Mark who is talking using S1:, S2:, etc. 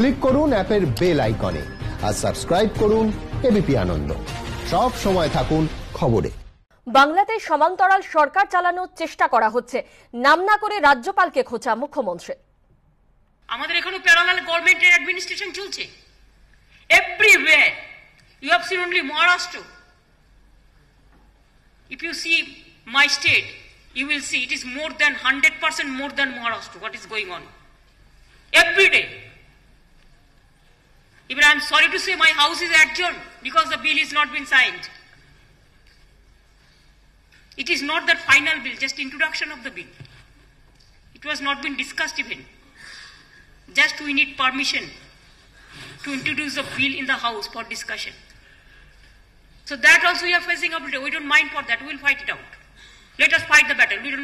S1: Click করুন অ্যাপের bell আইকনে আর সাবস্ক্রাইব করুন এবিপি আনন্দ সব সময় থাকুন খবরে
S2: বাংলাদেশ সমান্তরাল সরকার চালানোর চেষ্টা করা হচ্ছে নাম না করে রাজ্যপালকে খোঁচা মুখ্যমন্ত্রী
S3: আমাদের এখনো প্যারালাল এর অ্যাডমিনিস্ট্রেশন চলছে everywhere you have seen only Maharashtra if you see my state you will see it is more than 100% more than Maharashtra, what is going on. Every day, Even I'm sorry to say my house is adjourned because the bill is not been signed. It is not that final bill, just introduction of the bill. It was not been discussed even. Just we need permission to introduce the bill in the house for discussion. So that also we are facing up. We don't mind for that. We will fight it out. Let us fight the battle. We do